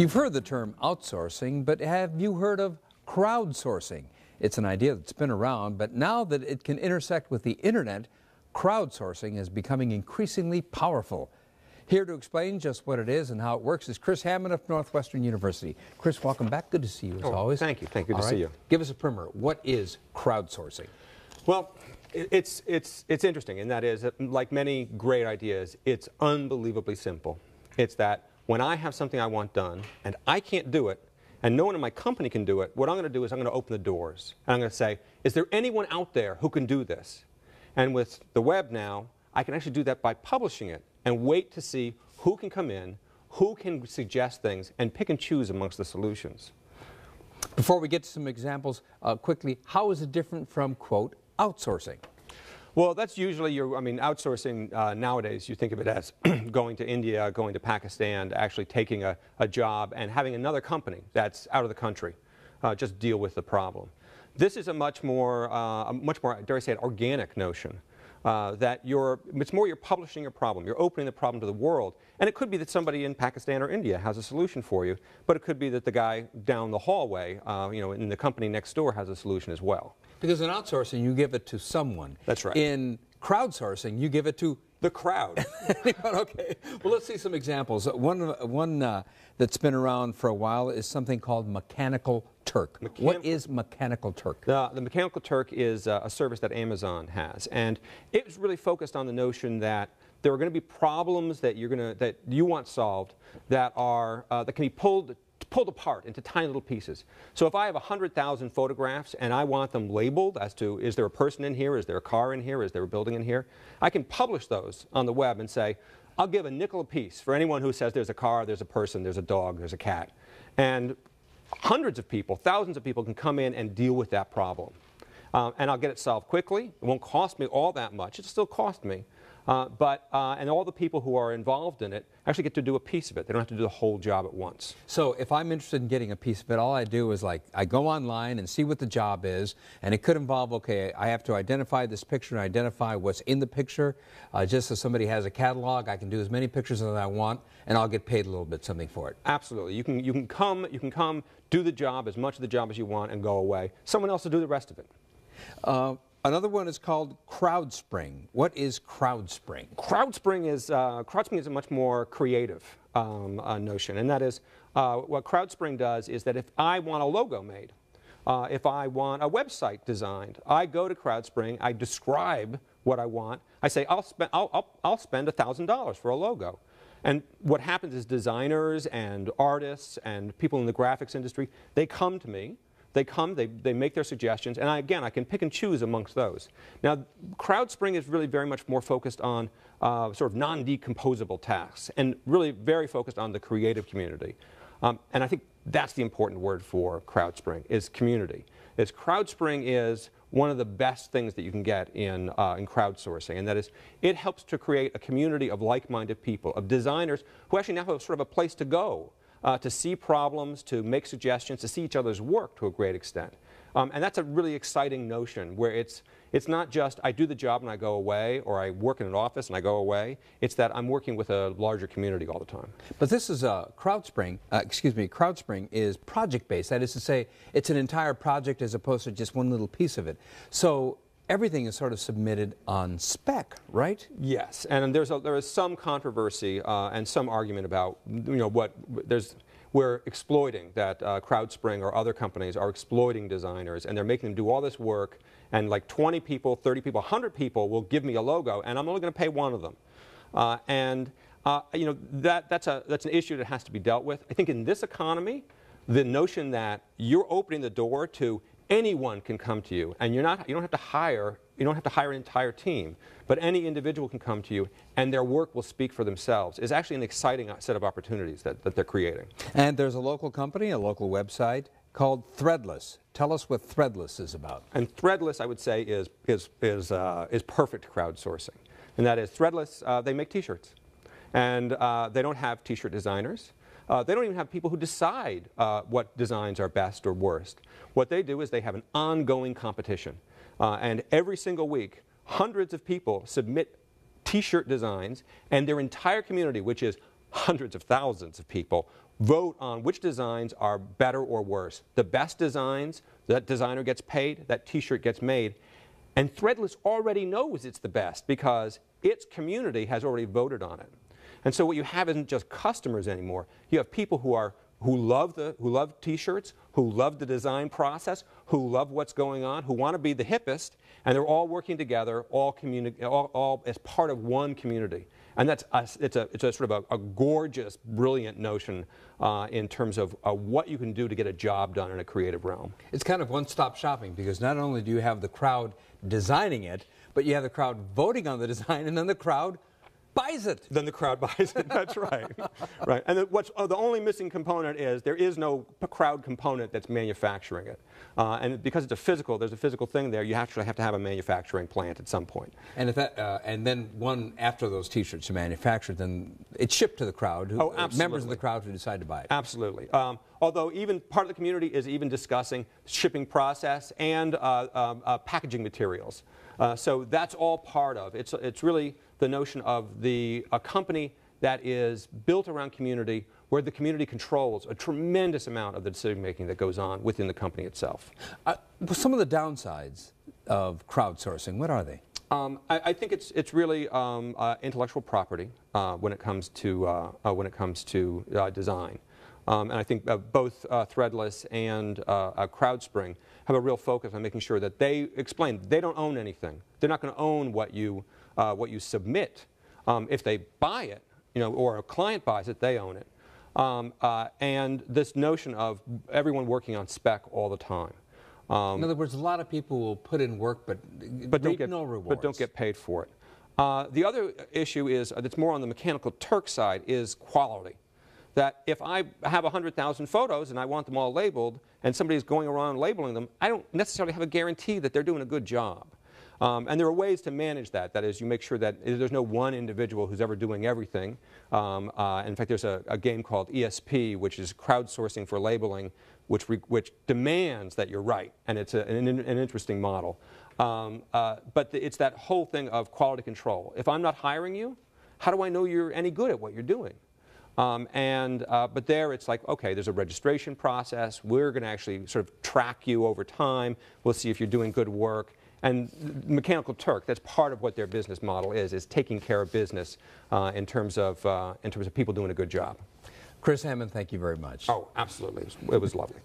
You've heard the term outsourcing, but have you heard of crowdsourcing? It's an idea that's been around, but now that it can intersect with the internet, crowdsourcing is becoming increasingly powerful. Here to explain just what it is and how it works is Chris Hammond of Northwestern University. Chris, welcome back. Good to see you as oh, always. Thank you. Thank you. Good All to right. see you. Give us a primer. What is crowdsourcing? Well, it's, it's, it's interesting, and that is, like many great ideas, it's unbelievably simple. It's that when I have something I want done and I can't do it, and no one in my company can do it, what I'm going to do is I'm going to open the doors. And I'm going to say, is there anyone out there who can do this? And with the web now, I can actually do that by publishing it and wait to see who can come in, who can suggest things, and pick and choose amongst the solutions. Before we get to some examples uh, quickly, how is it different from, quote, outsourcing? Well, that's usually your, I mean, outsourcing uh, nowadays, you think of it as going to India, going to Pakistan, actually taking a, a job and having another company that's out of the country uh, just deal with the problem. This is a much more, uh, a much more, dare I say it, organic notion. Uh, that you're, it's more you're publishing a problem. You're opening the problem to the world. And it could be that somebody in Pakistan or India has a solution for you, but it could be that the guy down the hallway, uh, you know, in the company next door has a solution as well. Because in outsourcing, you give it to someone. That's right. In crowdsourcing, you give it to the crowd. okay. Well, let's see some examples. Uh, one, uh, one uh, that's been around for a while is something called Mechanical Turk. what is Mechanical Turk? The, the Mechanical Turk is uh, a service that Amazon has, and it was really focused on the notion that there are going to be problems that you're going to that you want solved that are uh, that can be pulled pulled apart into tiny little pieces. So if I have 100,000 photographs and I want them labeled as to is there a person in here, is there a car in here, is there a building in here, I can publish those on the web and say, I'll give a nickel a piece for anyone who says there's a car, there's a person, there's a dog, there's a cat. And hundreds of people, thousands of people can come in and deal with that problem. Um, and I'll get it solved quickly. It won't cost me all that much. It still cost me. Uh, but, uh, and all the people who are involved in it actually get to do a piece of it. They don't have to do the whole job at once. So if I'm interested in getting a piece of it, all I do is like, I go online and see what the job is, and it could involve, okay, I have to identify this picture and identify what's in the picture. Uh, just so somebody has a catalog, I can do as many pictures as I want, and I'll get paid a little bit something for it. Absolutely. You can, you can come, you can come, do the job, as much of the job as you want, and go away. Someone else will do the rest of it. Uh, Another one is called CrowdSpring. What is CrowdSpring? CrowdSpring is uh, CrowdSpring is a much more creative um, uh, notion, and that is uh, what CrowdSpring does is that if I want a logo made, uh, if I want a website designed, I go to CrowdSpring, I describe what I want, I say I'll spend I'll, I'll, I'll spend thousand dollars for a logo. And what happens is designers and artists and people in the graphics industry, they come to me they come, they, they make their suggestions, and I, again, I can pick and choose amongst those. Now, CrowdSpring is really very much more focused on uh, sort of non-decomposable tasks and really very focused on the creative community. Um, and I think that's the important word for CrowdSpring is community. Is CrowdSpring is one of the best things that you can get in, uh, in crowdsourcing, and that is it helps to create a community of like-minded people, of designers who actually now have sort of a place to go uh, to see problems, to make suggestions, to see each other's work to a great extent. Um, and that's a really exciting notion where it's, it's not just I do the job and I go away or I work in an office and I go away. It's that I'm working with a larger community all the time. But this is a CrowdSpring, uh, excuse me, CrowdSpring is project based. That is to say, it's an entire project as opposed to just one little piece of it. So everything is sort of submitted on spec, right? Yes, and there's a, there is some controversy uh, and some argument about you know what there's we're exploiting that uh, CrowdSpring or other companies are exploiting designers and they're making them do all this work and like 20 people, 30 people, 100 people will give me a logo and I'm only going to pay one of them. Uh, and uh, you know that, that's, a, that's an issue that has to be dealt with. I think in this economy, the notion that you're opening the door to anyone can come to you, and you're not, you don't have to hire, you don't have to hire an entire team, but any individual can come to you, and their work will speak for themselves. It's actually an exciting set of opportunities that, that they're creating. And there's a local company, a local website called Threadless. Tell us what Threadless is about. And Threadless, I would say, is, is, is, uh, is perfect crowdsourcing. And that is Threadless, uh, they make t-shirts. And uh, they don't have t-shirt designers. Uh, they don't even have people who decide uh, what designs are best or worst. What they do is they have an ongoing competition. Uh, and every single week, hundreds of people submit T-shirt designs, and their entire community, which is hundreds of thousands of people, vote on which designs are better or worse. The best designs, that designer gets paid, that T-shirt gets made. And Threadless already knows it's the best because its community has already voted on it. And so what you have isn't just customers anymore. You have people who are who love the who love t-shirts, who love the design process, who love what's going on, who want to be the hippest, and they're all working together, all, all, all as part of one community. And that's a, it's a it's a sort of a, a gorgeous, brilliant notion uh, in terms of uh, what you can do to get a job done in a creative realm. It's kind of one-stop shopping because not only do you have the crowd designing it, but you have the crowd voting on the design, and then the crowd buys it. Then the crowd buys it. That's right. right. And the, what's oh, the only missing component is there is no crowd component that's manufacturing it. Uh, and because it's a physical, there's a physical thing there. You actually have to have a manufacturing plant at some point. And if that, uh, and then one after those T-shirts are manufactured, then it's shipped to the crowd, who, oh, absolutely. Uh, members of the crowd who decide to buy it. Absolutely. Um, although even part of the community is even discussing shipping process and uh, um, uh, packaging materials. Uh, so that's all part of it's. It's really the notion of the a company that is built around community where the community controls a tremendous amount of the decision making that goes on within the company itself. Uh, some of the downsides of crowdsourcing, what are they? Um, I, I, think it's it's really um, uh, intellectual property uh, when it comes to uh, uh when it comes to uh, design, um, and I think uh, both Threadless and CrowdSpring have a real focus on making sure that they explain they don't own anything. They're not going to own what you what you submit. Um, if they buy it, you know, or a client buys it, they own it. Um, and this notion of everyone working on spec all the time. Um, in other words, a lot of people will put in work but, but don't get, no rewards. But don't get paid for it. Uh, the other issue is, uh, that's more on the Mechanical Turk side, is quality. That if I have 100,000 photos and I want them all labeled, and somebody's going around labeling them, I don't necessarily have a guarantee that they're doing a good job. Um, and there are ways to manage that. That is, you make sure that there's no one individual who's ever doing everything. Um, uh, in fact, there's a, a, game called ESP, which is crowdsourcing for labeling, which, which demands that you're right. And it's a, an, an, interesting model. Um, uh, but the, it's that whole thing of quality control. If I'm not hiring you, how do I know you're any good at what you're doing? Um, and, uh, but there it's like, okay, there's a registration process. We're going to actually sort of track you over time. We'll see if you're doing good work. And Mechanical Turk, that's part of what their business model is, is taking care of business uh, in, terms of, uh, in terms of people doing a good job. Chris Hammond, thank you very much. Oh, absolutely. It was lovely.